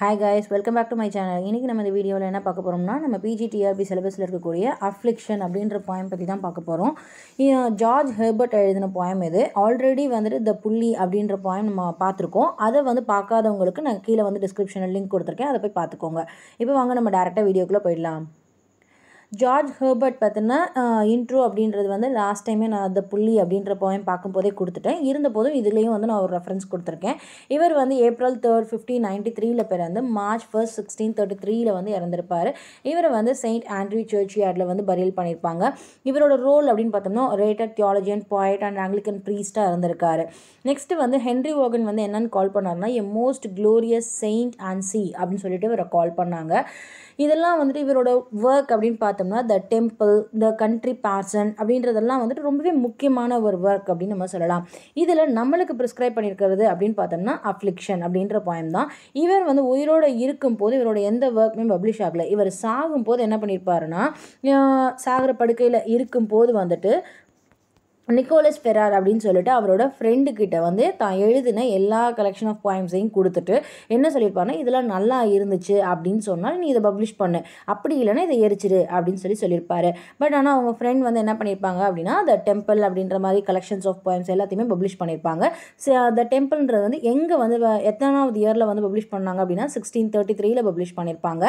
Hi guys welcome back to my channel இன்றைக்கி நம்ம இந்த வீடியோவில் என்ன பார்க்க போகிறோம்னா நம்ம பிஜிடிஆர்பி சிலபஸில் இருக்கக்கூடிய அஃப்ளிக்ஷன் அப்படின்ற பாயம் பற்றி தான் பார்க்க போகிறோம் ஜார்ஜ் ஹெர்பர்ட் எழுதின பாயம் இது ஆல்ரெடி வந்துட்டு த புள்ளி அப்படின்ற பாயம் நம்ம பார்த்துருக்கோம் அதை வந்து பார்க்காதவங்களுக்கு நான் கீழே வந்து டிஸ்கிரிப்ஷனில் லிங்க் கொடுத்துருக்கேன் அதை போய் பார்த்துக்கோங்க இப்போ வாங்க நம்ம டேரெக்டாக வீடியோக்குள்ளே போயிடலாம் ஜார்ஜ் ஹெர்பர்ட் பார்த்தீங்கன்னா இன்ட்ரோ அப்படின்றது வந்து லாஸ்ட் டைமே நான் அந்த புள்ளி அப்படின்ற போயம் பார்க்கும்போதே கொடுத்துட்டேன் இருந்தபோதும் இதுலேயும் வந்து நான் ஒரு ரெஃபரன்ஸ் கொடுத்துருக்கேன் இவர் வந்து ஏப்ரல் தேர்ட் ஃபிஃப்டீன் நைன்டி த்ரீல பிறந்து மார்ச் ஃபர்ஸ்ட் சிக்ஸ்டீன் தேர்ட்டி த்ரீல வந்து இறந்திருப்பார் இவரை வந்து செயின்ட் ஆண்ட்ரி சர்ச் யார்டில் வந்து பரியல் பண்ணியிருப்பாங்க இவரோட ரோல் அப்படின்னு பார்த்தோம்னா rated theologian poet and Anglican ப்ரீஸ்டாக இருந்திருக்காரு நெக்ஸ்ட் வந்து ஹென்ரி ஓகன் வந்து என்னன்னு கால் பண்ணார்னா a most glorious saint and seer அப்படின்னு சொல்லிட்டு இவரை கால் பண்ணாங்க இதெல்லாம் வந்துட்டு இவரோட ஒர்க் அப்படின்னு பார்த்தோம்னா the temple the country parson அப்படின்றதெல்லாம் வந்துட்டு ரொம்பவே முக்கியமான ஒரு ஒர்க் அப்படின்னு நம்ம சொல்லலாம் இதில் நம்மளுக்கு ப்ரிஸ்கிரைப் பண்ணியிருக்கிறது அப்படின்னு பார்த்தோம்னா அஃப்ளிக்ஷன் அப்படின்ற பாயம் தான் இவர் வந்து உயிரோடு இருக்கும் போது இவரோட எந்த ஒர்க்குமே பப்ளிஷ் ஆகலை இவர் சாகும் போது என்ன பண்ணியிருப்பாருன்னா சாகிற படுக்கையில் இருக்கும் போது வந்துட்டு நிக்கோலஸ் ஃபெரார் அப்படின்னு சொல்லிட்டு அவரோட ஃப்ரெண்டு வந்து தான் எழுதின எல்லா கலெக்ஷன் ஆஃப் பாயிண்ட்ஸையும் கொடுத்துட்டு என்ன சொல்லியிருப்பாருன்னா இதெல்லாம் நல்லா இருந்துச்சு அப்படின்னு சொன்னால் நீ இதை பப்ளிஷ் பண்ணு அப்படி இல்லைன்னா இதை எரிச்சிரு அப்படின்னு சொல்லி சொல்லியிருப்பாரு பட் ஆனால் அவங்க ஃப்ரெண்ட் வந்து என்ன பண்ணியிருப்பாங்க அப்படின்னா த டெம்பிள் அப்படின்ற மாதிரி கலெக்ஷன்ஸ் ஆஃப் பாயிண்ட்ஸ் எல்லாத்தையுமே பப்ளிஷ் பண்ணியிருப்பாங்க த டெம்பிள்ன்றது வந்து எங்கே வந்து எத்தனாவது இயரில் வந்து பப்ளிஷ் பண்ணாங்க அப்படின்னா சிக்ஸ்டீன் தேர்ட்டி த்ரீல பப்ளிஷ் பண்ணியிருப்பாங்க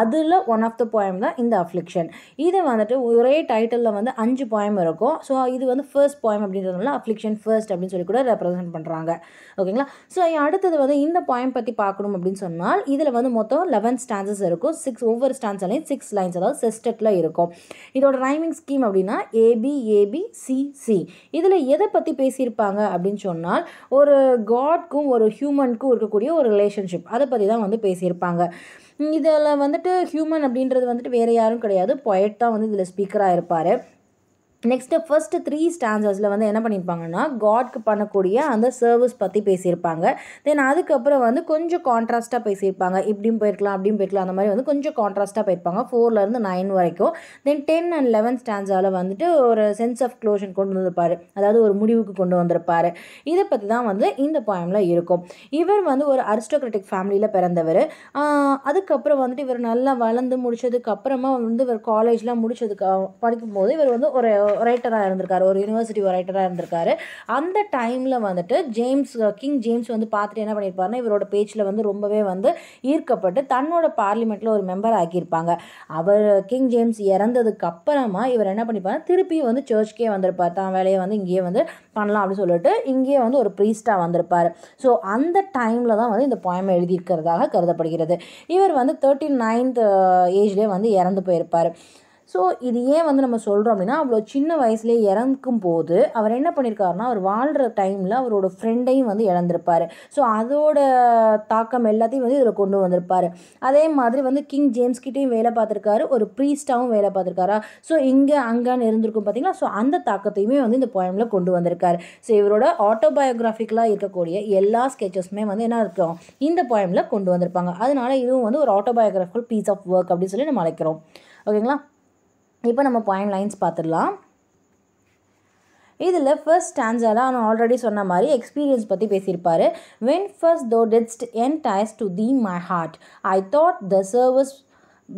அதில் ஒன் ஆஃப் த பாயம் தான் இந்த அஃப்ளிக்ஷன் இது வந்துட்டு ஒரே டைட்டிலில் வந்து அஞ்சு பாயம் இருக்கும் ஸோ இது வந்து ஃபர்ஸ்ட் பாயம் அப்படின்றதுனால அஃப்ளிக்ஷன் ஃபர்ஸ்ட் அப்படின்னு சொல்லி கூட ரெப்ரசென்ட் பண்ணுறாங்க ஓகேங்களா ஸோ அடுத்தது வந்து இந்த பாயம் பற்றி பார்க்கணும் அப்படின்னு சொன்னால் இதில் வந்து மொத்தம் லெவன் ஸ்டான்சஸ் இருக்கும் சிக்ஸ் ஒவ்வொரு ஸ்டான்ஸ்லையும் சிக்ஸ் லைன்ஸ் அதாவது செஸ்டில் இருக்கும் இதோட ரைமிங் ஸ்கீம் அப்படின்னா ஏபி ஏபி சிசி இதில் எதை பற்றி பேசியிருப்பாங்க அப்படின்னு சொன்னால் ஒரு காட்க்கும் ஒரு ஹியூமனுக்கும் இருக்கக்கூடிய ஒரு ரிலேஷன்ஷிப் அதை பற்றி தான் வந்து பேசியிருப்பாங்க இதில் வந்துட்டு ஹியூமன் அப்படின்றது வந்துட்டு வேறு யாரும் கிடையாது பொயட் தான் வந்து இதில் ஸ்பீக்கராக இருப்பார் நெக்ஸ்ட்டு ஃபஸ்ட்டு த்ரீ ஸ்டாண்டர்ஸில் வந்து என்ன பண்ணியிருப்பாங்கன்னா காட்க்கு பண்ணக்கூடிய அந்த சர்வீஸ் பற்றி பேசியிருப்பாங்க தென் அதுக்கப்புறம் வந்து கொஞ்சம் கான்ட்ராஸ்ட்டாக பேசியிருப்பாங்க இப்படியும் போயிருக்கலாம் அப்படியும் போயிருக்கலாம் அந்த மாதிரி வந்து கொஞ்சம் கான்ட்ராஸ்ட்டாக போயிருப்பாங்க ஃபோர்லேருந்து நைன் வரைக்கும் தென் டென் அண்ட் லெவன் ஸ்டாண்ட்ஸாவில் வந்துட்டு ஒரு சென்ஸ் ஆஃப் க்ளோஷன் கொண்டு வந்திருப்பார் அதாவது ஒரு முடிவுக்கு கொண்டு வந்திருப்பார் இதை பற்றி தான் வந்து இந்த பாயமில் இருக்கும் இவர் வந்து ஒரு அரிஸ்டோக்ராட்டிக் ஃபேமிலியில் பிறந்தவர் அதுக்கப்புறம் வந்துட்டு இவர் நல்லா வளர்ந்து முடித்ததுக்கப்புறமா வந்து இவர் காலேஜ்லாம் முடித்ததுக்கு படிக்கும்போது இவர் வந்து ஒரு ரைட்டராக இருந்திருக்கார் ஒரு யூனிவர்சிட்டி ரைட்டராக இருந்திருக்காரு அந்த டைமில் வந்துட்டு ஜேம்ஸ் கிங் ஜேம்ஸ் வந்து பார்த்துட்டு என்ன பண்ணியிருப்பார்னா இவரோட பேச்சில் வந்து ரொம்பவே வந்து ஈர்க்கப்பட்டு தன்னோட பார்லிமெண்ட்டில் ஒரு மெம்பர் ஆக்கியிருப்பாங்க அவர் கிங் ஜேம்ஸ் இறந்ததுக்கு அப்புறமா இவர் என்ன பண்ணிப்பாங்க திருப்பி வந்து சர்ச்கே வந்திருப்பார் தான் வேலையை வந்து இங்கேயே வந்து பண்ணலாம் அப்படின்னு சொல்லிட்டு இங்கேயே வந்து ஒரு ப்ரீஸ்டாக வந்திருப்பார் ஸோ அந்த டைமில் தான் வந்து இந்த பாயம் எழுதியிருக்கிறதாக கருதப்படுகிறது இவர் வந்து தேர்ட்டி நைன்த் ஏஜ்லேயே வந்து இறந்து போயிருப்பார் ஸோ இது ஏன் வந்து நம்ம சொல்கிறோம் அப்படின்னா அவ்வளோ சின்ன வயசுலேயே இறக்கும் போது அவர் என்ன பண்ணியிருக்காருன்னா அவர் வாழ்கிற டைமில் அவரோட ஃப்ரெண்டையும் வந்து இழந்திருப்பார் ஸோ அதோட தாக்கம் எல்லாத்தையும் வந்து இதில் கொண்டு வந்திருப்பார் அதே மாதிரி வந்து கிங் கிட்டேயும் வேலை பார்த்துருக்காரு ஒரு ப்ரீஸ்டாகவும் வேலை பார்த்துருக்காரா ஸோ இங்கே அங்கேன்னு இருந்திருக்கும் பார்த்தீங்களா ஸோ அந்த தாக்கத்தையுமே வந்து இந்த போயமில் கொண்டு வந்திருக்காரு ஸோ இவரோட ஆட்டோபயோகிராஃபிக்கலாக இருக்கக்கூடிய எல்லா ஸ்கெச்சஸுமே வந்து என்ன இருக்கும் இந்த போயமில் கொண்டு வந்திருப்பாங்க அதனால இதுவும் வந்து ஒரு ஆட்டோபயோகிராஃபிக்கல் பீஸ் ஆஃப் ஒர்க் அப்படின்னு சொல்லி நம்ம அழைக்கிறோம் ஓகேங்களா இப்போ நம்ம பாயிண்ட் லைன்ஸ் பார்த்துடலாம் இதில் ஃபர்ஸ்ட் ஸ்டான்ஸாக நான் ஆல்ரெடி சொன்ன மாதிரி எக்ஸ்பீரியன்ஸ் பற்றி பேசியிருப்பார் when first thou didst entice to thee my heart I thought the service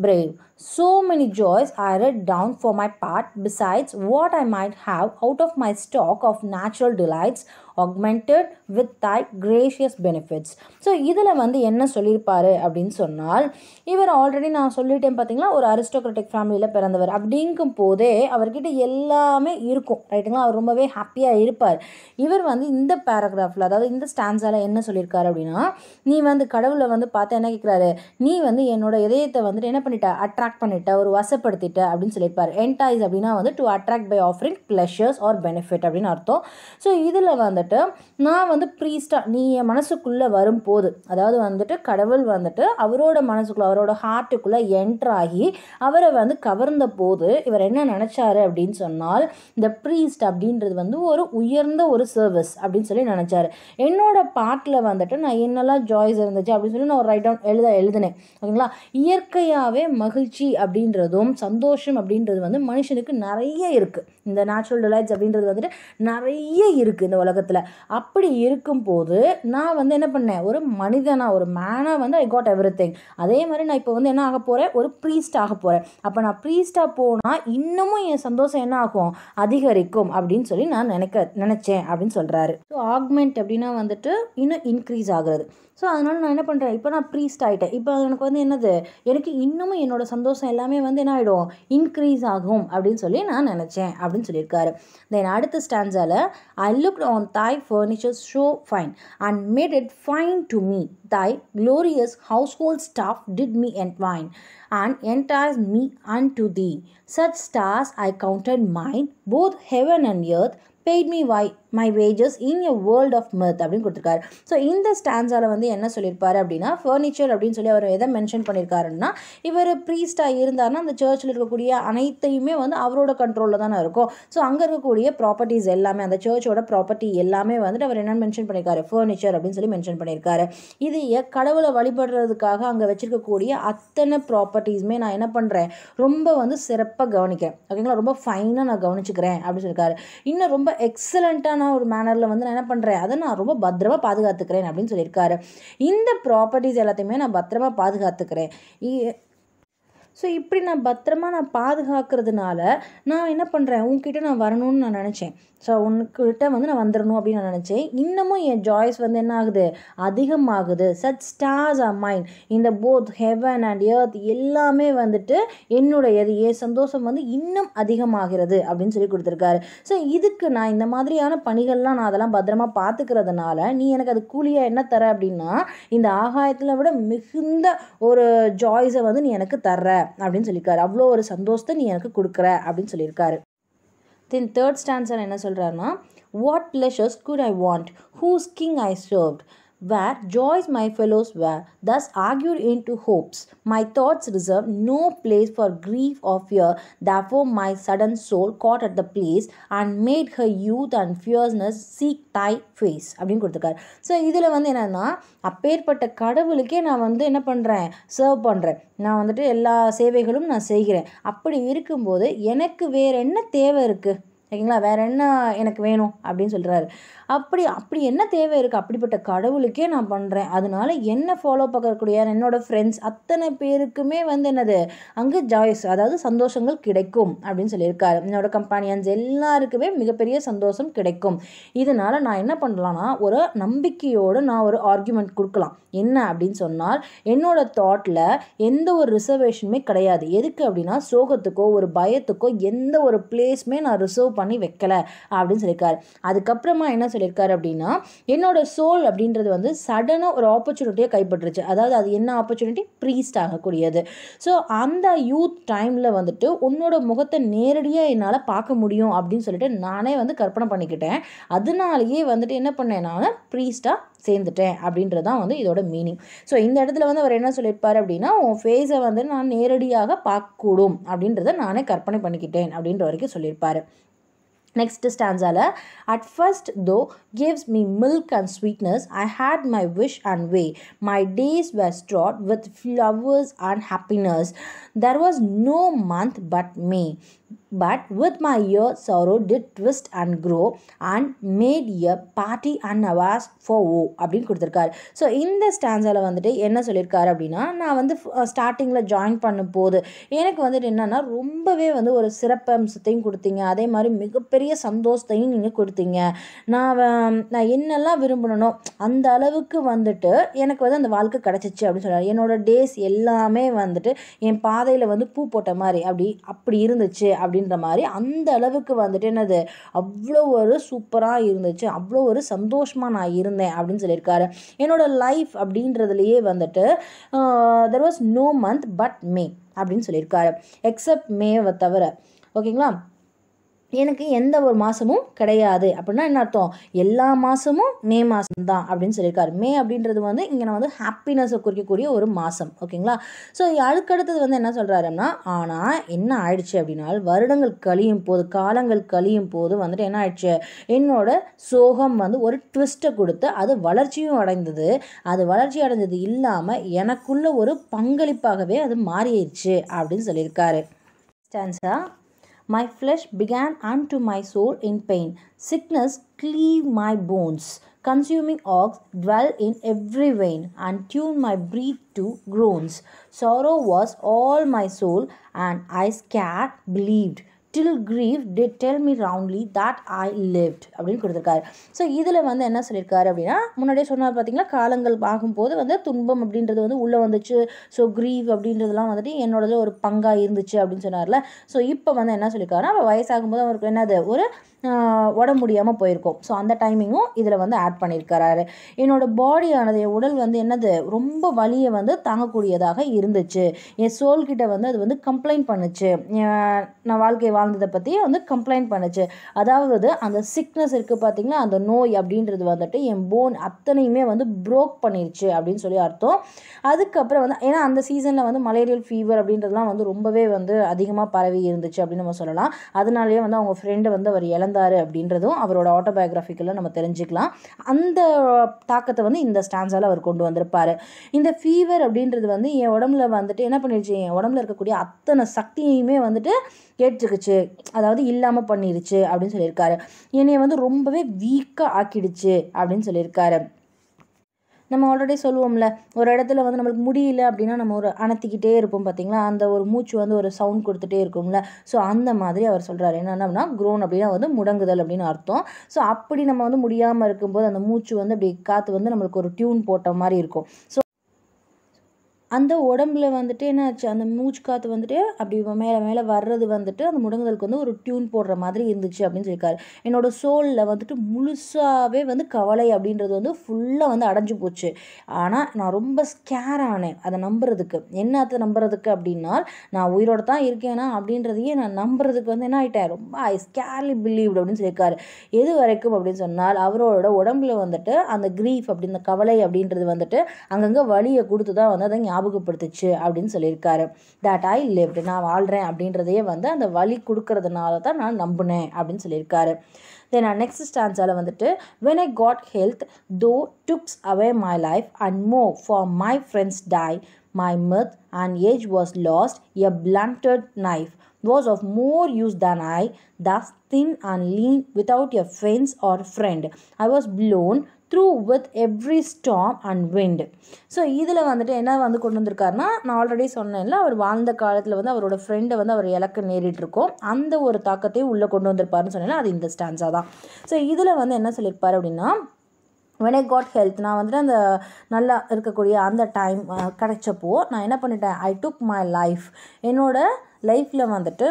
brave so many joys I writ down for my part besides what I might have out of my stock of natural delights augmented with thy gracious benefits so இதில் வந்து என்ன சொல்லியிருப்பாரு அப்படின்னு சொன்னால் இவர் already நான் சொல்லிட்டேன் பார்த்தீங்களா ஒரு அரிஸ்டோக்ராட்டிக் ஃபேமிலியில் பிறந்தவர் அப்படிங்கும் போதே அவர்கிட்ட எல்லாமே இருக்கும் ரைட்டுங்களா அவர் ரொம்பவே ஹாப்பியாக இருப்பார் இவர் வந்து இந்த பேராகிராஃபில் அதாவது இந்த ஸ்டான்ஸால் என்ன சொல்லியிருக்காரு அப்படின்னா நீ வந்து கடவுளை வந்து பார்த்து என்ன கேட்குறாரு நீ வந்து என்னோட இதயத்தை வந்துட்டு என்ன பண்ணிட்ட அட்ராக்ட் பண்ணிட்ட ஒரு வசப்படுத்திட்ட அப்படின்னு சொல்லியிருப்பார் என்டைஸ் அப்படின்னா வந்து to attract by offering pleasures or benefit அப்படின்னு அர்த்தம் ஸோ இதில் வந்து வந்துட்டு நான் வந்து ப்ரீஸ்டாக நீ என் மனசுக்குள்ளே வரும்போது அதாவது வந்துட்டு கடவுள் வந்துட்டு அவரோட மனசுக்குள்ளே அவரோட ஹார்ட்டுக்குள்ளே என்ட்ராகி அவரை வந்து கவர்ந்த போது இவர் என்ன நினச்சாரு அப்படின்னு சொன்னால் இந்த ப்ரீஸ்ட் அப்படின்றது வந்து ஒரு உயர்ந்த ஒரு சர்வீஸ் அப்படின்னு சொல்லி நினச்சாரு என்னோட பாட்டில் வந்துட்டு நான் என்னெல்லாம் ஜாய்ஸ் இருந்துச்சு அப்படின்னு சொல்லி நான் ஒரு ரைட் டவுன் எழுத எழுதினேன் ஓகேங்களா இயற்கையாகவே மகிழ்ச்சி அப்படின்றதும் சந்தோஷம் அப்படின்றது வந்து மனுஷனுக்கு நிறைய இருக்குது இந்த நேச்சுரல் டிலைட்ஸ் அப்படின்றது வந்துட்டு நிறைய இருக்குது இந்த உலகத்தில் அப்படி இருக்கும்போது நான் வந்து என்ன பண்ணேன் ஒரு மனிதனாக ஒரு மேனாக வந்து ஐ காட் எவ்ரி திங் அதே மாதிரி நான் இப்போ வந்து என்ன ஆக போகிறேன் ஒரு ப்ரீஸ்ட் ஆக போகிறேன் அப்போ நான் ப்ரீஸ்டாக போனால் இன்னமும் என் சந்தோஷம் என்ன ஆகும் அதிகரிக்கும் அப்படின்னு சொல்லி நான் நினைக்க நினச்சேன் அப்படின்னு சொல்கிறாரு ஸோ ஆக்மெண்ட் அப்படின்னா வந்துட்டு இன்னும் இன்க்ரீஸ் ஆகுறது ஸோ அதனால் நான் என்ன பண்ணுறேன் இப்போ நான் ப்ரீஸ்ட் ஆகிட்டேன் இப்போ எனக்கு வந்து என்னது எனக்கு இன்னமும் என்னோடய சந்தோஷம் எல்லாமே வந்து என்ன ஆகிடும் இன்க்ரீஸ் ஆகும் அப்படின்னு சொல்லி நான் நினச்சேன் அப்படி அப்படின்னு சொல்லியிருக்காரு தென் அடுத்த ஸ்டான்ஸால் I look on thy furniture so fine and made it fine to me thy glorious household stuff did me entwine and entires me unto thee. Such stars I counted mine, both heaven and earth paid me why my wages in a world of mirth அப்படின்னு கொடுத்துருக்காரு so இந்த ஸ்டான்ஸால் வந்து என்ன சொல்லியிருப்பார் அப்படின்னா furniture அப்படின்னு சொல்லி அவர் எதை மென்ஷன் பண்ணியிருக்காருன்னா இவர் ப்ரீஸ்டாக இருந்தார்னா அந்த சர்ச்சில் இருக்கக்கூடிய அனைத்தையுமே வந்து அவரோட கண்ட்ரோலில் தானே இருக்கும் ஸோ அங்கே இருக்கக்கூடிய ப்ராப்பர்ட்டிஸ் எல்லாமே அந்த சர்ச்சோட ப்ராப்பர்ட்டி எல்லாமே வந்துட்டு அவர் என்ன மென்ஷன் பண்ணியிருக்காரு ஃபர்னிச்சர் அப்படின்னு சொல்லி மென்ஷன் பண்ணியிருக்காரு இது கடவுளை வழிபடுறதுக்காக அங்கே வச்சுருக்கக்கூடிய அத்தனை ப்ராப்பர்ட்டிஸுமே நான் என்ன பண்ணுறேன் ரொம்ப வந்து சிறப்பாக கவனிக்கிறேன் ஓகேங்களா ரொம்ப ஃபைனாக நான் கவனிச்சுக்கிறேன் அப்படின்னு சொல்லியிருக்காரு இன்னும் ரொம்ப எக்ஸலண்ட்டாக ப்ராப்பரான ஒரு மேனரில் வந்து நான் என்ன பண்ணுறேன் அதை நான் ரொம்ப பத்திரமா பாதுகாத்துக்கிறேன் அப்படின்னு சொல்லியிருக்காரு இந்த ப்ராப்பர்ட்டிஸ் எல்லாத்தையுமே நான் பத்திரமா பாதுகாத்துக்கிறேன் ஸோ இப்படி நான் பத்திரமா நான் பாதுகாக்கிறதுனால நான் என்ன பண்ணுறேன் உங்ககிட்ட நான் வரணும்னு நான் நினச்சேன் ஸோ உன்கிட்ட வந்து நான் வந்துடணும் அப்படின்னு நான் நினச்சேன் இன்னமும் என் ஜாய்ஸ் வந்து என்ன ஆகுது அதிகமாகுது சட் ஸ்டார்ஸ் ஆர் மைண்ட் இந்த போத் ஹெவன் அண்ட் ஏர்த் எல்லாமே வந்துட்டு என்னுடையது என் சந்தோஷம் வந்து இன்னும் அதிகமாகிறது அப்படின்னு சொல்லி கொடுத்துருக்காரு ஸோ இதுக்கு நான் இந்த மாதிரியான பணிகள்லாம் நான் அதெல்லாம் பத்திரமா பார்த்துக்கிறதுனால நீ எனக்கு அது கூலியாக என்ன தர அப்படின்னா இந்த ஆகாயத்தில் விட மிகுந்த ஒரு ஜாய்ஸை வந்து நீ எனக்கு தர்ற அப்படின்னு சொல்லியிருக்காரு அவ்வளோ ஒரு சந்தோஷத்தை நீ எனக்கு கொடுக்குற அப்படின்னு சொல்லியிருக்காரு தென் தேர்ட் ஸ்டான்சர் என்ன சொல்கிறாருன்னா what pleasures could I want whose king I served where joys my fellows were, thus argued into hopes. My thoughts reserved no place for grief or fear, therefore my sudden soul caught at the place and made her youth and fierceness seek thy face அப்படின்னு கொடுத்துருக்காரு so இதில் வந்து என்னென்னா அப்பேற்பட்ட கடவுளுக்கே நான் வந்து என்ன பண்ணுறேன் சர்வ் பண்ணுறேன் நான் வந்துட்டு எல்லா சேவைகளும் நான் செய்கிறேன் அப்படி இருக்கும்போது எனக்கு வேறு என்ன தேவை இருக்குது சரிங்களா வேற என்ன எனக்கு வேணும் அப்படின்னு சொல்கிறாரு அப்படி அப்படி என்ன தேவை இருக்குது அப்படிப்பட்ட கடவுளுக்கே நான் பண்ணுறேன் அதனால என்ன ஃபாலோ பார்க்கக்கூடிய என்னோடய ஃப்ரெண்ட்ஸ் அத்தனை பேருக்குமே வந்து என்னது அங்கே ஜாய்ஸ் அதாவது சந்தோஷங்கள் கிடைக்கும் அப்படின்னு சொல்லியிருக்காரு என்னோடய கம்பானியன்ஸ் எல்லாருக்குமே மிகப்பெரிய சந்தோஷம் கிடைக்கும் இதனால் நான் என்ன பண்ணலான்னா ஒரு நம்பிக்கையோடு நான் ஒரு ஆர்குமெண்ட் கொடுக்கலாம் என்ன அப்படின்னு சொன்னால் என்னோடய தாட்டில் எந்த ஒரு ரிசர்வேஷனுமே கிடையாது எதுக்கு அப்படின்னா சோகத்துக்கோ ஒரு பயத்துக்கோ எந்த ஒரு பிளேஸுமே நான் ரிசர்வ் பண்ணி வைக்கல அப்படின்னு சொல்லியிருக்காரு அதுக்கப்புறமா என்ன சொல்லியிருக்காரு அப்படின்னா என்னோட சோல் அப்படின்றது வந்து சடனாக ஒரு ஆப்பர்ச்சுனிட்டியை கைப்பற்றுச்சு அதாவது அது என்ன ஆப்பர்ச்சுனிட்டி ப்ரீஸ்ட் ஆகக்கூடியது ஸோ அந்த யூத் டைமில் வந்துட்டு உன்னோட முகத்தை நேரடியாக என்னால் பார்க்க முடியும் அப்படின்னு சொல்லிட்டு நானே வந்து கற்பனை பண்ணிக்கிட்டேன் அதனாலேயே வந்துட்டு என்ன பண்ணேன் நான் ப்ரீஸ்டாக சேர்ந்துட்டேன் அப்படின்றது தான் வந்து இதோட மீனிங் ஸோ இந்த இடத்துல வந்து அவர் என்ன சொல்லியிருப்பார் அப்படின்னா உன் ஃபேஸை வந்து நான் நேரடியாக பார்க்கக்கூடும் அப்படின்றத நானே கற்பனை பண்ணிக்கிட்டேன் அப்படின்ற வரைக்கும் சொல்லியிருப்பார் Next stanza la, at first though gives me milk and sweetness, I had my wish and way. My days were straught with flowers and happiness. There was no month but May. But with my year, sorrow did twist and grow and made a party and awas for ஓ அப்படின்னு கொடுத்துருக்காரு so இந்த ஸ்டான்ஸில் வந்துட்டு என்ன சொல்லியிருக்காரு அப்படின்னா நான் வந்து ஸ்டார்டிங்கில் ஜாயின் பண்ணும் போது எனக்கு வந்துட்டு என்னென்னா ரொம்பவே வந்து ஒரு சிறப்பம்சத்தையும் கொடுத்தீங்க அதே மாதிரி மிகப்பெரிய சந்தோஷத்தையும் நீங்கள் கொடுத்தீங்க நான் நான் என்னெல்லாம் விரும்பணும் அந்த அளவுக்கு வந்துட்டு எனக்கு வந்து அந்த வாழ்க்கை கிடச்சிச்சு அப்படின்னு சொல்கிறார் என்னோடய டேஸ் எல்லாமே வந்துட்டு என் பாத பாதையில் வந்து பூ போட்ட மாதிரி அப்படி அப்படி இருந்துச்சு அப்படின்ற மாதிரி அந்த அளவுக்கு வந்துட்டு என்னது அவ்வளோ ஒரு சூப்பராக இருந்துச்சு அவ்வளோ ஒரு சந்தோஷமாக நான் இருந்தேன் அப்படின்னு சொல்லியிருக்காரு என்னோடய லைஃப் அப்படின்றதுலையே வந்துட்டு there was no month but May அப்படின்னு சொல்லியிருக்காரு எக்ஸப்ட் மேவை தவிர ஓகேங்களா எனக்கு எந்த ஒரு மாதமும் கிடையாது அப்படின்னா என்ன அர்த்தம் எல்லா மாதமும் மே மாதம் தான் அப்படின்னு சொல்லியிருக்காரு மே அப்படின்றது வந்து இங்கே நான் வந்து ஹாப்பினஸை குறிக்கக்கூடிய ஒரு மாதம் ஓகேங்களா ஸோ அதுக்கடுத்தது வந்து என்ன சொல்கிறாருன்னா ஆனால் என்ன ஆயிடுச்சு அப்படின்னா வருடங்கள் கழியும் போது காலங்கள் கழியும் போது வந்துட்டு என்ன ஆயிடுச்சு என்னோட சோகம் வந்து ஒரு ட்விஸ்ட்டை கொடுத்து அது வளர்ச்சியும் அடைந்தது அது வளர்ச்சி அடைஞ்சது இல்லாமல் எனக்குள்ள ஒரு பங்களிப்பாகவே அது மாறிடுச்சு அப்படின்னு சொல்லியிருக்காரு stanza My flesh began unto my soul in pain. Sickness cleave my bones. Consuming ox dwell in every vein and tune my breath to groans. Sorrow was all my soul, and I scarce believed still grief did tell me roundly that I lived அப்படின்னு கொடுத்துருக்காரு so இதில் வந்து என்ன சொல்லியிருக்காரு அப்படின்னா முன்னாடியே சொன்னார் பார்த்தீங்கன்னா காலங்கள் ஆகும்போது வந்து துன்பம் அப்படின்றது வந்து உள்ளே வந்துச்சு ஸோ கிரீவ் அப்படின்றதுலாம் வந்துட்டு என்னோடது ஒரு பங்காக இருந்துச்சு அப்படின்னு சொன்னார்ல ஸோ இப்போ வந்து என்ன சொல்லியிருக்காருன்னா அவள் வயசாகும்போது அவருக்கு என்னது ஒரு உடம்பு முடியாமல் போயிருக்கோம் ஸோ அந்த டைமிங்கும் இதில் வந்து ஆட் பண்ணியிருக்கிறாரு என்னோடய பாடியானது என் உடல் வந்து என்னது ரொம்ப வலியை வந்து தாங்கக்கூடியதாக இருந்துச்சு என் சோல்கிட்ட வந்து அது வந்து கம்ப்ளைண்ட் பண்ணுச்சு நான் வாழ்க்கை வாழ் ஆனதை பற்றி வந்து கம்ப்ளைண்ட் பண்ணுச்சு அதாவது அந்த சிக்னஸ் இருக்குது பார்த்திங்கன்னா அந்த நோய் அப்படின்றது வந்துட்டு என் போன் அத்தனையுமே வந்து ப்ரோக் பண்ணிருச்சு அப்படின்னு சொல்லி அர்த்தம் அதுக்கப்புறம் வந்து ஏன்னா அந்த சீசனில் வந்து மலேரியல் ஃபீவர் அப்படின்றதுலாம் வந்து ரொம்பவே வந்து அதிகமாக பரவி இருந்துச்சு அப்படின்னு நம்ம சொல்லலாம் அதனாலேயே வந்து அவங்க ஃப்ரெண்டு வந்து அவர் இழந்தார் அப்படின்றதும் அவரோட ஆட்டோபயோகிராஃபிக்கில் நம்ம தெரிஞ்சுக்கலாம் அந்த தாக்கத்தை வந்து இந்த ஸ்டான்ஸால் அவர் கொண்டு வந்திருப்பார் இந்த ஃபீவர் அப்படின்றது வந்து என் உடம்புல வந்துட்டு என்ன பண்ணிடுச்சு என் உடம்புல இருக்கக்கூடிய அத்தனை சக்தியுமே வந்துட்டு ஏற்றுக்குச்சு பண்ணிருச்சு அதாவது இல்லாமல் பண்ணிருச்சு அப்படின்னு சொல்லியிருக்காரு என்னைய வந்து ரொம்பவே வீக்காக ஆக்கிடுச்சு அப்படின்னு சொல்லியிருக்காரு நம்ம ஆல்ரெடி சொல்லுவோம்ல ஒரு இடத்துல வந்து நம்மளுக்கு முடியல அப்படின்னா நம்ம ஒரு அணத்திக்கிட்டே இருப்போம் பார்த்தீங்களா அந்த ஒரு மூச்சு வந்து ஒரு சவுண்ட் கொடுத்துட்டே இருக்கும்ல ஸோ அந்த மாதிரி அவர் சொல்கிறாரு என்னென்னா க்ரோன் அப்படின்னா வந்து முடங்குதல் அப்படின்னு அர்த்தம் ஸோ அப்படி நம்ம வந்து முடியாமல் இருக்கும்போது அந்த மூச்சு வந்து அப்படி காற்று வந்து நம்மளுக்கு ஒரு டியூன் போட்ட மாதிரி இருக்கும் ஸோ அந்த உடம்புல வந்துட்டு என்ன ஆச்சு அந்த மூச்சு காற்று வந்துட்டு அப்படி மேலே மேலே வர்றது வந்துட்டு அந்த முடங்குதலுக்கு வந்து ஒரு டியூன் போடுற மாதிரி இருந்துச்சு அப்படின்னு சொல்லியிருக்காரு என்னோட சோலில் வந்துட்டு முழுசாகவே வந்து கவலை அப்படின்றது வந்து ஃபுல்லாக வந்து அடைஞ்சு போச்சு ஆனால் நான் ரொம்ப ஸ்கேர் ஆனேன் அதை நம்புறதுக்கு என்ன அதை நம்புறதுக்கு அப்படின்னா நான் உயிரோட தான் இருக்கேனா அப்படின்றதையே நான் நம்புறதுக்கு வந்து என்ன ஆகிட்டேன் ரொம்ப ஐ ஸ்கேர்லி பிலீவ்டு அப்படின்னு சொல்லியிருக்காரு எது வரைக்கும் அப்படின்னு சொன்னால் அவரோட உடம்புல வந்துட்டு அந்த க்ரீஃப் அப்படி இந்த கவலை அப்படின்றது வந்துட்டு அங்கங்கே வழியை கொடுத்து தான் வந்து அதை ஞாபகம் ஞாபகப்படுத்துச்சு அப்படின்னு சொல்லியிருக்காரு தட் ஐ லிவ் நான் வாழ்கிறேன் அப்படின்றதையே வந்து அந்த வழி கொடுக்கறதுனால தான் நான் நம்பினேன் அப்படின்னு சொல்லியிருக்காரு தென் நெக்ஸ்ட் ஸ்டான்ஸால் வந்துட்டு when I got health thou took'st away my life and more for my friends die my mirth and edge was lost a blunted knife was of more use than I thus thin and lean without a friends or friend I was blown through with every storm and wind so இதில் வந்துட்டு என்ன வந்து கொண்டு வந்திருக்காருன்னா நான் already சொன்னேன்ல அவர் வாழ்ந்த காலத்தில் வந்து அவரோட ஃப்ரெண்டை வந்து அவர் இலக்கு நேரிட்டிருக்கோம் அந்த ஒரு தாக்கத்தையும் உள்ளே கொண்டு வந்திருப்பாருன்னு சொன்னேன்னா அது இந்த ஸ்டான்ஸாக தான் ஸோ இதில் வந்து என்ன சொல்லியிருப்பார் அப்படின்னா வென் ஐ காட் ஹெல்த் நான் வந்துட்டு அந்த நல்லா இருக்கக்கூடிய அந்த டைம் கிடைச்சப்போ நான் என்ன பண்ணிட்டேன் ஐ டுக் மை லைஃப் என்னோடய லைஃப்பில் வந்துட்டு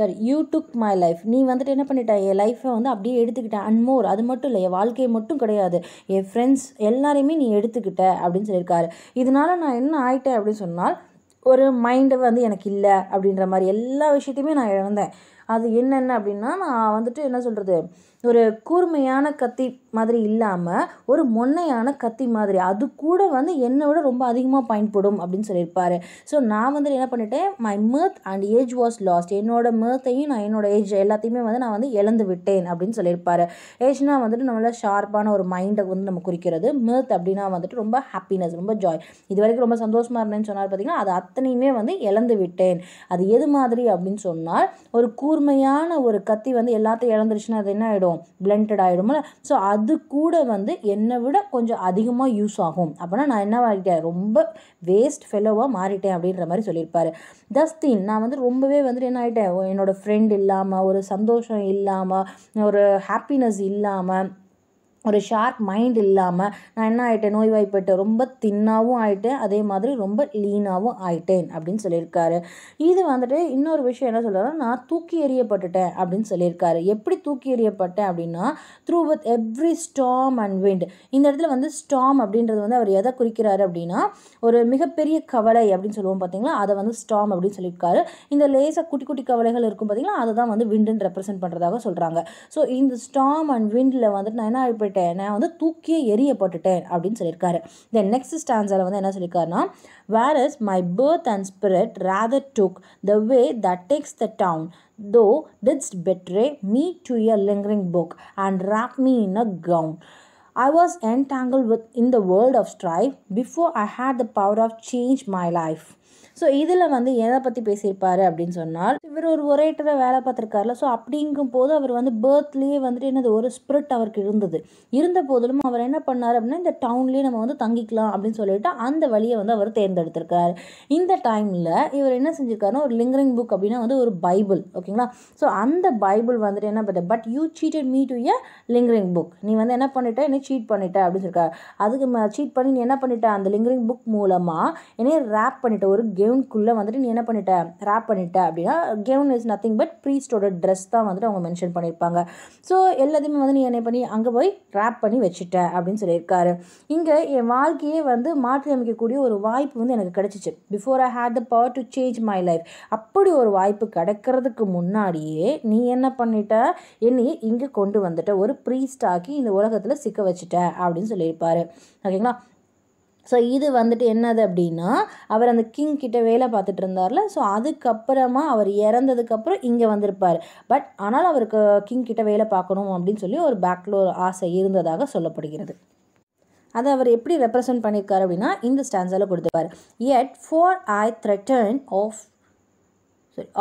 sorry you took my life நீ வந்துட்டு என்ன பண்ணிட்ட என் லைஃப்பை வந்து அப்படியே எடுத்துக்கிட்டேன் அன்மோர் அது மட்டும் இல்லை என் வாழ்க்கையை மட்டும் கிடையாது என் ஃப்ரெண்ட்ஸ் எல்லாரையுமே நீ எடுத்துக்கிட்ட அப்படின்னு சொல்லியிருக்காரு இதனால நான் என்ன ஆயிட்டேன் அப்படின்னு சொன்னால் ஒரு மைண்டு வந்து எனக்கு இல்லை அப்படின்ற மாதிரி எல்லா விஷயத்தையுமே நான் இழந்தேன் அது என்னென்ன அப்படின்னா நான் வந்துட்டு என்ன சொல்கிறது ஒரு கூர்மையான கத்தி மாதிரி இல்லாமல் ஒரு மொன்னையான கத்தி மாதிரி அது கூட வந்து என்னை விட ரொம்ப அதிகமாக பயன்படும் அப்படின்னு சொல்லியிருப்பாரு ஸோ நான் வந்துட்டு என்ன பண்ணிட்டேன் my mirth and edge was lost என்னோட மேர்த்தையும் நான் என்னோட ஏஜ் எல்லாத்தையுமே வந்து நான் வந்து இழந்து விட்டேன் அப்படின்னு சொல்லியிருப்பாரு ஏஜ்னா வந்துட்டு நம்மளால் ஷார்ப்பான ஒரு மைண்டை வந்து நம்ம குறிக்கிறது மேர்த் அப்படின்னா வந்துட்டு ரொம்ப ஹாப்பினஸ் ரொம்ப ஜாய் இது வரைக்கும் ரொம்ப சந்தோஷமாக இருந்தேன்னு சொன்னார் பார்த்தீங்கன்னா அது அத்தனையுமே வந்து இழந்து விட்டேன் அது எது மாதிரி அப்படின்னு சொன்னால் ஒரு கூர் கூர்மையான ஒரு கத்தி வந்து எல்லாத்தையும் இழந்துருச்சுன்னா அது என்ன ஆகிடும் பிளண்டட் ஆகிடும்ல ஸோ அது கூட வந்து என்னை விட கொஞ்சம் அதிகமாக யூஸ் ஆகும் அப்படின்னா நான் என்ன ஆகிட்டேன் ரொம்ப வேஸ்ட் ஃபெலோவாக மாறிட்டேன் அப்படின்ற மாதிரி சொல்லியிருப்பார் தஸ்தீன் நான் வந்து ரொம்பவே வந்துட்டு என்ன ஆகிட்டேன் என்னோடய ஃப்ரெண்ட் இல்லாமல் ஒரு சந்தோஷம் இல்லாமல் ஒரு ஹாப்பினஸ் இல்லாமல் ஒரு ஷார்ப் மைண்ட் இல்லாமல் நான் என்ன ஆகிட்டேன் நோய்வாய்ப்பட்டேன் ரொம்ப தின்னாகவும் ஆகிட்டேன் அதே மாதிரி ரொம்ப லீனாகவும் ஆகிட்டேன் அப்படின்னு சொல்லியிருக்காரு இது வந்துட்டு இன்னொரு விஷயம் என்ன சொல்கிறாரு நான் தூக்கி எறியப்பட்டுட்டேன் அப்படின்னு சொல்லியிருக்காரு எப்படி தூக்கி எறியப்பட்டேன் அப்படின்னா through with every storm and wind இந்த இடத்துல வந்து ஸ்டாம் அப்படின்றது வந்து அவர் எதை குறிக்கிறாரு அப்படின்னா ஒரு மிகப்பெரிய கவலை அப்படின்னு சொல்லுவோம் பார்த்தீங்களா அதை வந்து ஸ்டாம் அப்படின்னு சொல்லியிருக்காரு இந்த லேசாக குட்டி குட்டி கவலைகள் இருக்கும் பார்த்தீங்களா அதை தான் வந்து விண்டுன்னு ரெப்ரசென்ட் பண்ணுறதாக சொல்கிறாங்க ஸோ இந்த ஸ்டாம் அண்ட் விண்டில் வந்துட்டு நான் என்ன போட்டுட்டேன் நான் வந்து தூக்கியே எரியப்பட்டுட்டேன் அப்படின்னு சொல்லியிருக்காரு தென் நெக்ஸ்ட் ஸ்டான்ஸில் வந்து என்ன சொல்லியிருக்காருன்னா whereas my birth and spirit rather took the way that takes the town thou didst betray me to a lingering book and wrap me in a gown I was entangled with in the world of strife before I had the power of change my life. So இதில் வந்து எதை பற்றி பேசியிருப்பார் அப்படின்னு சொன்னால் இவர் ஒரு ஒரேட்டரை வேலை பார்த்துருக்காருல ஸோ அப்படிங்கும் போது அவர் வந்து பேர்த்லேயே வந்துட்டு என்னது ஒரு ஸ்பிரிட் அவருக்கு இருந்தது இருந்த போதிலும் அவர் என்ன பண்ணார் அப்படின்னா இந்த டவுன்லேயே நம்ம வந்து தங்கிக்கலாம் அப்படின்னு சொல்லிட்டு அந்த வழியை வந்து அவர் தேர்ந்தெடுத்திருக்காரு இந்த டைமில் இவர் என்ன செஞ்சிருக்காருன்னா ஒரு லிங்கரிங் புக் அப்படின்னா வந்து ஒரு பைபிள் ஓகேங்களா ஸோ அந்த பைபிள் வந்துட்டு என்ன பண்ணுது but you seated me to a lingering book நீ வந்து என்ன பண்ணிட்ட என்ன சீட் பண்ணிட்ட அப்படின்னு சொல்லியிருக்காரு அதுக்கு சீட் பண்ணி நீ என்ன பண்ணிட்ட அந்த லிங்கரிங் புக் மூலமாக என்னையே ரேப் பண்ணிட்ட ஒரு கெவுனுக்குள்ளே வந்துட்டு நீ என்ன பண்ணிட்ட ரேப் பண்ணிட்ட அப்படின்னா கெவுன் இஸ் நத்திங் பட் ப்ரீஸ்டோட ட்ரெஸ் தான் வந்துட்டு அவங்க மென்ஷன் பண்ணியிருப்பாங்க ஸோ எல்லாத்தையுமே வந்து நீ என்ன பண்ணி அங்கே போய் ரேப் பண்ணி வச்சுட்ட அப்படின்னு சொல்லியிருக்காரு இங்கே என் வாழ்க்கையே வந்து மாற்றி அமைக்கக்கூடிய ஒரு வாய்ப்பு வந்து எனக்கு கிடச்சிச்சு before I had the power to change my life அப்படி ஒரு வாய்ப்பு கிடைக்கிறதுக்கு முன்னாடியே நீ என்ன பண்ணிட்ட என்னையே இங்கே கொண்டு வந்துட்ட ஒரு ப்ரீஸ்டாக்கி இந்த உலகத்தில் சிக்க வச்சுட்ட அப்படின்னு சொல்லியிருப்பாரு ஓகேங்களா ஸோ இது வந்துட்டு என்னது அப்படின்னா அவர் அந்த கிங் கிட்டே வேலை பார்த்துட்டு இருந்தார்ல ஸோ அதுக்கப்புறமா அவர் இறந்ததுக்கப்புறம் இங்கே வந்திருப்பார் பட் ஆனால் அவருக்கு கிங் கிட்ட வேலை பார்க்கணும் அப்படின்னு சொல்லி ஒரு பேக்கில் ஒரு ஆசை இருந்ததாக சொல்லப்படுகிறது அதை அவர் எப்படி ரெப்ரசன்ட் பண்ணியிருக்காரு அப்படின்னா இந்த ஸ்டான்ஸில் கொடுத்துருப்பார் yet for I threatened oft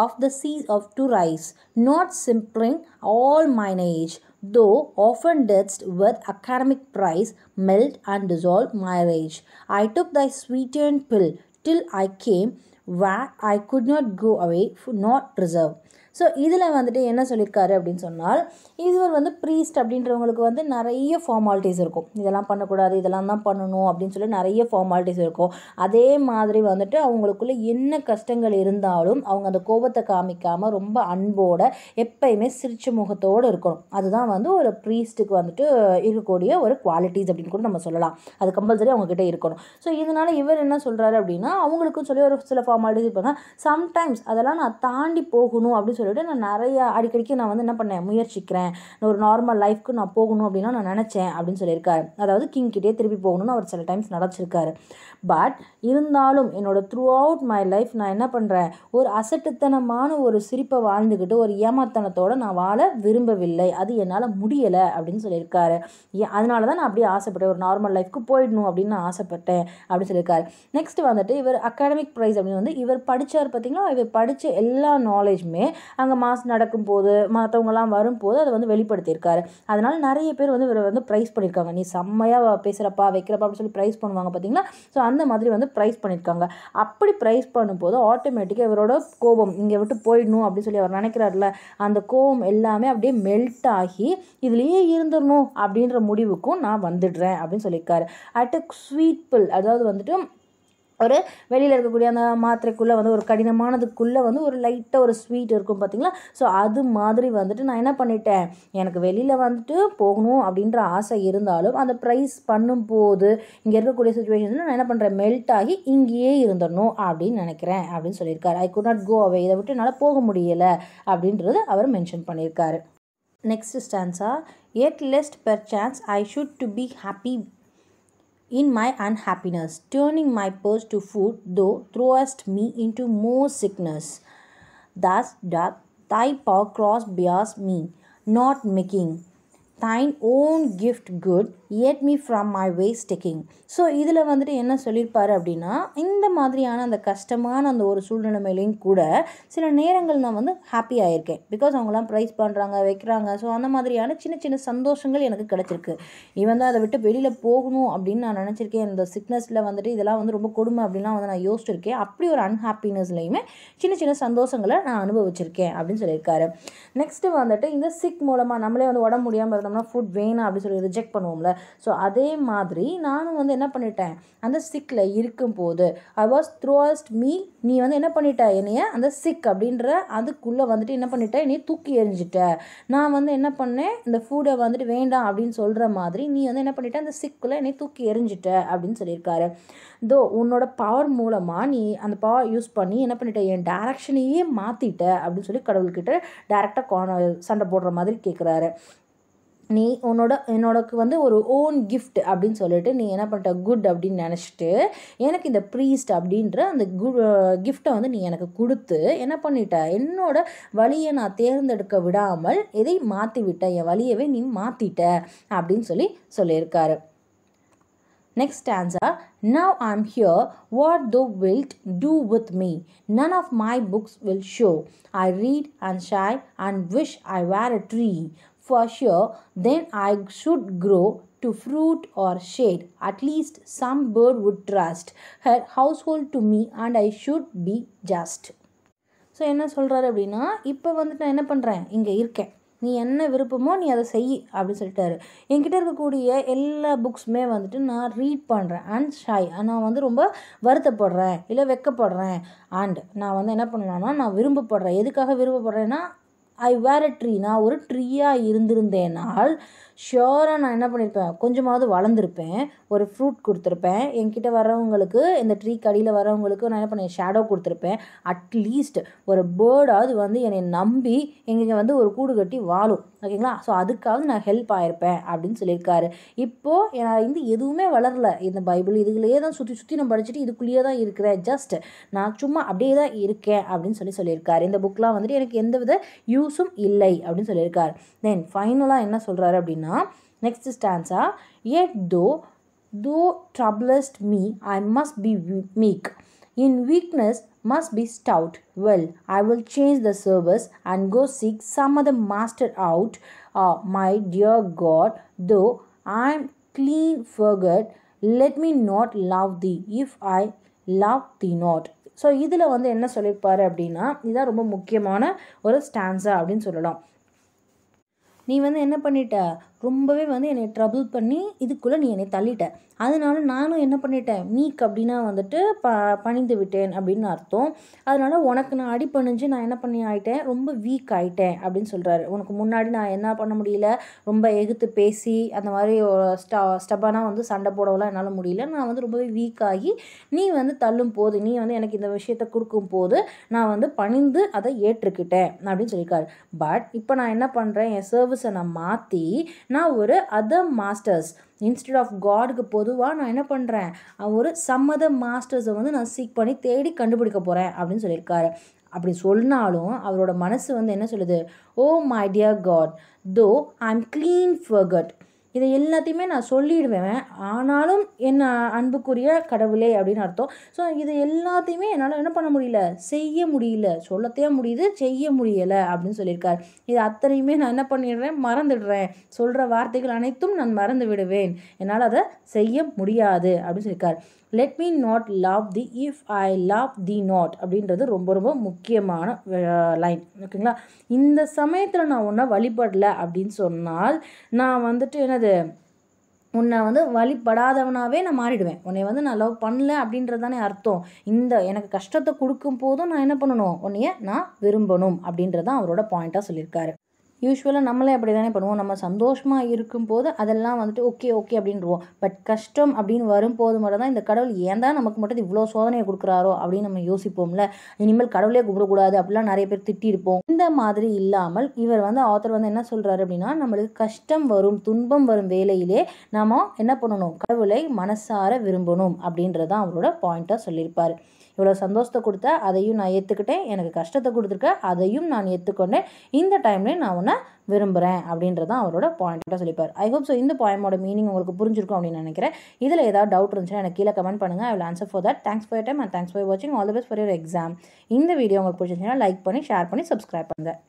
oft the siege off to raise not simpering all mine age though often didst with academic prize melt and dissolve my rage. I took thy sweetened pill till I came where I could not go away, nor preserve. So இதில் வந்துட்டு என்ன சொல்லியிருக்காரு அப்படின்னு சொன்னால் இதுவர் வந்து priest அப்படின்றவங்களுக்கு வந்து நிறைய ஃபார்மாலிட்டிஸ் இருக்கும் இதெல்லாம் பண்ணக்கூடாது இதெல்லாம் தான் பண்ணணும் அப்படின்னு சொல்லி நிறைய ஃபார்மாலிட்டிஸ் இருக்கும் அதே மாதிரி வந்துட்டு அவங்களுக்குள்ளே என்ன கஷ்டங்கள் இருந்தாலும் அவங்க அந்த கோபத்தை காமிக்காமல் ரொம்ப அன்போடு எப்பயுமே சிரிச்ச முகத்தோடு இருக்கணும் அதுதான் வந்து ஒரு ப்ரீஸ்ட்டுக்கு வந்துட்டு இருக்கக்கூடிய ஒரு குவாலிட்டிஸ் அப்படின்னு கூட நம்ம சொல்லலாம் அது கம்பல்சரி அவங்கக்கிட்ட இருக்கணும் ஸோ இதனால் இவர் என்ன சொல்கிறாரு அப்படின்னா அவங்களுக்கும் சொல்லி ஒரு சில ஃபார்மாலிட்டிஸ் இருப்பாங்க சம்டைம்ஸ் அதெல்லாம் நான் தாண்டி போகணும் அப்படின்னு சொல்லி சொல்லிட்டு நான் நிறையா அடிக்கடிக்கு நான் வந்து என்ன பண்ணேன் முயற்சிக்கிறேன் ஒரு நார்மல் லைஃப்க்கு நான் போகணும் அப்படின்னா நான் நினச்சேன் அப்படின்னு சொல்லியிருக்காரு அதாவது கிங் கிட்டே திருப்பி போகணும்னு அவர் சில டைம்ஸ் நடச்சிருக்காரு பட் இருந்தாலும் என்னோட த்ரூ அவுட் மை லைஃப் நான் என்ன பண்ணுறேன் ஒரு அசட்டுத்தனமான ஒரு சிரிப்பை வாழ்ந்துக்கிட்டு ஒரு ஏமாத்தனத்தோடு நான் வாழ விரும்பவில்லை அது என்னால் முடியலை அப்படின்னு சொல்லியிருக்காரு அதனால தான் நான் அப்படியே ஆசைப்பட்டேன் ஒரு நார்மல் லைஃப்க்கு போயிடணும் அப்படின்னு நான் ஆசைப்பட்டேன் அப்படின்னு சொல்லியிருக்காரு நெக்ஸ்ட் வந்துட்டு இவர் அகாடமிக் ப்ரைஸ் அப்படின்னு வந்து இவர் படித்தார் பார்த்தீங்கன்னா இவர் படித்த எல்லா நாலேஜுமே அங்கே மாஸ் நடக்கும்போது மற்றவங்கலாம் வரும்போது அதை வந்து வெளிப்படுத்தியிருக்காரு அதனால் நிறைய பேர் வந்து இவரை வந்து ப்ரைஸ் பண்ணியிருக்காங்க நீ செம்மையாக பேசுகிறப்பா வைக்கிறப்பா அப்படின்னு சொல்லி ப்ரைஸ் பண்ணுவாங்க பார்த்தீங்களா ஸோ அந்த மாதிரி வந்து ப்ரைஸ் பண்ணியிருக்காங்க அப்படி ப்ரைஸ் பண்ணும்போது ஆட்டோமேட்டிக்காக இவரோட கோபம் இங்கே விட்டு போயிடணும் அப்படின்னு சொல்லி அவர் நினைக்கிறார்ல அந்த கோபம் எல்லாமே அப்படியே மெல்ட் ஆகி இதுலேயே இருந்துடணும் அப்படின்ற முடிவுக்கும் நான் வந்துடுறேன் அப்படின்னு சொல்லியிருக்காரு அட் அ ஸ்வீட் பில் அதாவது வந்துட்டு ஒரு வெளியில் இருக்கக்கூடிய அந்த மாத்திரைக்குள்ளே வந்து ஒரு கடினமானதுக்குள்ளே வந்து ஒரு லைட்டாக ஒரு ஸ்வீட் இருக்கும் பார்த்திங்களா ஸோ அது மாதிரி வந்துட்டு நான் என்ன பண்ணிட்டேன் எனக்கு வெளியில் வந்துட்டு போகணும் அப்படின்ற ஆசை இருந்தாலும் அந்த ப்ரைஸ் பண்ணும்போது இங்கே இருக்கக்கூடிய சுச்சுவேஷன் நான் என்ன பண்ணுறேன் மெல்ட் ஆகி இங்கேயே இருந்துடணும் அப்படின்னு நினைக்கிறேன் அப்படின்னு சொல்லியிருக்காரு ஐ குட் நாட் கோ அவே இதை விட்டு என்னால் போக முடியலை அப்படின்றது அவர் மென்ஷன் பண்ணியிருக்காரு நெக்ஸ்ட் ஸ்டான்ஸா எட் லெஸ்ட் பெர் சான்ஸ் I should too be happy in my unhappiness, turning my purse to food, thou throwest me into more sickness. Thus doth thy power cross bears me, not making thine own gift good yet me from my ways taking so இதில் வந்துட்டு என்ன சொல்லியிருப்பார் அப்படின்னா இந்த மாதிரியான அந்த கஷ்டமான அந்த ஒரு சூழ்நிலைமையிலையும் கூட சில நேரங்கள் நான் வந்து ஹாப்பி ஆகியிருக்கேன் பிகாஸ் அவங்களாம் ப்ரைஸ் பண்ணுறாங்க வைக்கிறாங்க ஸோ அந்த மாதிரியான சின்ன சின்ன சந்தோஷங்கள் எனக்கு கிடச்சிருக்கு இவன் தான் அதை விட்டு வெளியில் போகணும் அப்படின்னு நான் நினச்சிருக்கேன் இந்த சிக்னஸில் வந்துட்டு இதெல்லாம் வந்து ரொம்ப கொடுமை அப்படின்லாம் வந்து நான் யோசிச்சிருக்கேன் அப்படி ஒரு அன்ஹாப்பினஸ்லையுமே சின்ன சின்ன சந்தோஷங்களை நான் அனுபவிச்சிருக்கேன் அப்படின்னு சொல்லியிருக்காரு நெக்ஸ்ட்டு வந்துட்டு இந்த சிக் மூலமாக நம்மளே வந்து உடம்பு முடியாமல் பார்த்தோம்னா ஃபுட் வேணாம் அப்படின்னு சொல்லி ரிஜெக்ட் பண்ணுவோம்ல ஸோ அதே மாதிரி நானும் வந்து என்ன பண்ணிட்டேன் அந்த சிக்கில் இருக்கும் போது ஐ வாஸ் த்ரூஸ்ட் மீ நீ வந்து என்ன பண்ணிட்ட என்னைய அந்த சிக் அப்படின்ற அதுக்குள்ளே வந்துட்டு என்ன பண்ணிட்ட நீ தூக்கி எறிஞ்சிட்ட நான் வந்து என்ன பண்ணேன் இந்த ஃபுட்டை வந்துட்டு வேண்டாம் அப்படின்னு சொல்கிற மாதிரி நீ வந்து என்ன பண்ணிட்ட அந்த சிக்குள்ளே என்னை தூக்கி எறிஞ்சிட்ட அப்படின்னு சொல்லியிருக்காரு தோ உன்னோட பவர் மூலமாக நீ அந்த பவர் யூஸ் பண்ணி என்ன பண்ணிட்ட என் டேரக்ஷனையே மாற்றிட்ட அப்படின்னு சொல்லி கடவுள்கிட்ட டேரெக்டாக சண்டை போடுற மாதிரி கேட்குறாரு நீ உன்னோட என்னோடக்கு வந்து ஒரு ஓன் கிஃப்ட் அப்படின்னு சொல்லிட்டு நீ என்ன பண்ணிட்ட குட் அப்படின்னு நினச்சிட்டு எனக்கு இந்த ப்ரீஸ்ட் அப்படின்ற அந்த கு கிஃப்டை வந்து நீ எனக்கு கொடுத்து என்ன பண்ணிட்ட என்னோட வழியை நான் தேர்ந்தெடுக்க விடாமல் எதை மாற்றி விட்ட என் வழியவே நீ மாற்றிட்ட அப்படின்னு சொல்லி சொல்லியிருக்காரு next answer now am here what thou wilt do with me none of my books will show I read and sigh and wish I were a tree for sure, then I should grow to fruit or shade. At least some bird would trust her household to me and I should be just. So என்ன சொல்கிறாரு அப்படின்னா இப்போ வந்துட்டு நான் என்ன பண்ணுறேன் இங்கே இருக்கேன் நீ என்ன விருப்பமோ நீ அதை செய் அப்படின்னு சொல்லிட்டாரு என்கிட்ட இருக்கக்கூடிய எல்லா புக்ஸுமே வந்துட்டு நான் ரீட் பண்ணுறேன் அண்ட் ஷாய் நான் வந்து ரொம்ப வருத்தப்படுறேன் இல்லை வெக்கப்படுறேன் அண்ட் நான் வந்து என்ன பண்ணலான்னா நான் விரும்பப்படுறேன் எதுக்காக விரும்பப்படுறேன்னா ஐ வேர் அ ட்ரீ நான் ஒரு ட்ரீயாக இருந்திருந்தேனால் ஷியோராக நான் என்ன பண்ணியிருப்பேன் கொஞ்சமாவது வளர்ந்துருப்பேன் ஒரு ஃப்ரூட் கொடுத்துருப்பேன் என்கிட்ட வரவங்களுக்கு இந்த ட்ரீ கடியில் வரவங்களுக்கு நான் என்ன பண்ணேன் ஷேடோ கொடுத்துருப்பேன் அட்லீஸ்ட் ஒரு பேர்டாவது வந்து என்னை நம்பி எங்கே வந்து ஒரு கூடு கட்டி வாழும் ஓகேங்களா ஸோ அதுக்காவது நான் ஹெல்ப் ஆகிருப்பேன் அப்படின்னு சொல்லியிருக்காரு இப்போது நான் வந்து எதுவுமே வளரல இந்த பைபிள் இதுகளையே தான் சுற்றி சுற்றி நான் படிச்சுட்டு இதுக்குள்ளேயே தான் இருக்கிறேன் ஜஸ்ட் நான் சும்மா அப்படியே தான் இருக்கேன் அப்படின்னு சொல்லி சொல்லியிருக்காரு இந்த புக்கெலாம் வந்துட்டு எனக்கு எந்த வித யூஸ் illai. யூஸும் இல்லை அப்படின்னு சொல்லியிருக்கார் தென் ஃபைனலாக என்ன சொல்கிறாரு அப்படின்னா next stanza yet though thou troublest me I must be meek in weakness must be stout. Well, I will change the service and go seek some other master out. Ah, my dear God, though I am clean forgot, let me not love thee if I love thee not. So இதில் வந்து என்ன சொல்லியிருப்பார் அப்படின்னா இதுதான் ரொம்ப முக்கியமான ஒரு stanza அப்படின்னு சொல்லலாம் நீ வந்து என்ன பண்ணிட்ட ரொம்பவே வந்து என்னை ட்ரபுள் பண்ணி இதுக்குள்ளே நீ என்னை தள்ளிட்ட அதனால நானும் என்ன பண்ணிட்டேன் மீக் அப்படின்னா வந்துட்டு ப பணிந்து விட்டேன் அப்படின்னு அர்த்தம் அதனால் உனக்கு நான் அடி பணிஞ்சு நான் என்ன பண்ணி ஆகிட்டேன் ரொம்ப வீக் ஆகிட்டேன் அப்படின்னு சொல்கிறாரு உனக்கு முன்னாடி நான் என்ன பண்ண முடியல ரொம்ப எகுத்து பேசி அந்த மாதிரி ஸ்ட ஸ்டப்பானாக வந்து சண்டை போடவெல்லாம் என்னால் முடியல நான் வந்து ரொம்பவே வீக் ஆகி நீ வந்து தள்ளும் போது நீ வந்து எனக்கு இந்த விஷயத்த கொடுக்கும் போது நான் வந்து பணிந்து அதை ஏற்றுக்கிட்டேன் அப்படின்னு சொல்லியிருக்காரு பட் இப்போ நான் என்ன பண்ணுறேன் என் சர்வீஸை நான் மாற்றி நான் ஒரு அதர் மாஸ்டர்ஸ் இன்ஸ்டெட் ஆஃப் காடுக்கு பொதுவாக நான் என்ன பண்ணுறேன் ஒரு சம்மத மாஸ்டர்ஸை வந்து நான் சீக் பண்ணி தேடி கண்டுபிடிக்க போகிறேன் அப்படின்னு சொல்லியிருக்காரு அப்படி சொன்னாலும் அவரோட மனசு வந்து என்ன சொல்லுது ஓ மை டியர் காட் தோ ஐ எம் கிளீன் ஃபர்கட் இதை எல்லாத்தையுமே நான் சொல்லிடுவேன் ஆனாலும் என்ன அன்புக்குரிய கடவுளே அப்படின்னு அர்த்தம் ஸோ இது எல்லாத்தையுமே என்னால் என்ன பண்ண முடியல செய்ய முடியல சொல்லத்தையே முடியுது செய்ய முடியலை அப்படின்னு சொல்லியிருக்கார் இது அத்தனையுமே நான் என்ன பண்ணிடுறேன் மறந்துடுறேன் சொல்கிற வார்த்தைகள் அனைத்தும் நான் மறந்து விடுவேன் என்னால் அதை செய்ய முடியாது அப்படின்னு சொல்லியிருக்கார் let me not love thee if I love thee not அப்படின்றது ரொம்ப ரொம்ப முக்கியமான லைன் ஓகேங்களா இந்த சமயத்தில் நான் ஒன்றை வழிபடலை அப்படின்னு சொன்னால் நான் வந்துட்டு என்ன என்னது உன்னை வந்து வழிபடாதவனாகவே நான் மாறிடுவேன் உன்னை வந்து நான் லவ் பண்ணல அப்படின்றது தானே அர்த்தம் இந்த எனக்கு கஷ்டத்தை கொடுக்கும் போதும் நான் என்ன பண்ணணும் உன்னைய நான் விரும்பணும் அப்படின்றதான் அவரோட பாயிண்ட்டாக சொல்லியிருக்காரு யூஸ்வலாக நம்மளே அப்படி தானே பண்ணுவோம் நம்ம சந்தோஷமாக இருக்கும் போது அதெல்லாம் வந்துட்டு ஓகே ஓகே அப்படின்றவோம் பட் கஷ்டம் அப்படின்னு வரும்போது மட்டும் தான் இந்த கடவுள் ஏன் தான் நமக்கு மட்டும் இவ்வளோ சோதனையை கொடுக்குறாரோ அப்படின்னு நம்ம யோசிப்போம்ல இனிமேல் கடவுளே கூப்பிடக்கூடாது அப்படிலாம் நிறைய பேர் திட்டிருப்போம் இந்த மாதிரி இல்லாமல் இவர் வந்து ஆத்தர் வந்து என்ன சொல்கிறாரு அப்படின்னா நம்மளுக்கு கஷ்டம் வரும் துன்பம் வரும் வேலையிலே நம்ம என்ன பண்ணணும் கடவுளை மனசார விரும்பணும் அப்படின்றதான் அவரோட பாயிண்ட்டாக சொல்லியிருப்பார் இவ்வளோ சந்தோஷத்தை கொடுத்த அதையும் நான் ஏற்றுக்கிட்டேன் எனக்கு கஷ்டத்தை கொடுத்துருக்க அதையும் நான் ஏற்றுக்கொண்டேன் இந்த டைம்லேயும் நான் உன்னை விரும்புகிறேன் அப்படின்றதான் அவரோட பாயிண்ட்டாக சொல்லிப்பார் ஐ ஹோப் ஸோ இந்த பாயமோட மீனிங் உங்களுக்கு புரிஞ்சிருக்கும் அப்படின்னு நினைக்கிறேன் இதில் ஏதாவது டவுட் இருந்துச்சுன்னா எனக்கு கீழே கமெண்ட் பண்ணுங்கள் I will answer for that thanks for time and thanks for வாட்சிங் all the best for your exam இந்த வீடியோ உங்களுக்கு பிடிச்சிருந்துச்சுன்னா லைக் பண்ணி ஷேர் பண்ணி சப்ஸ்கிரைப் பண்ணுங்கள்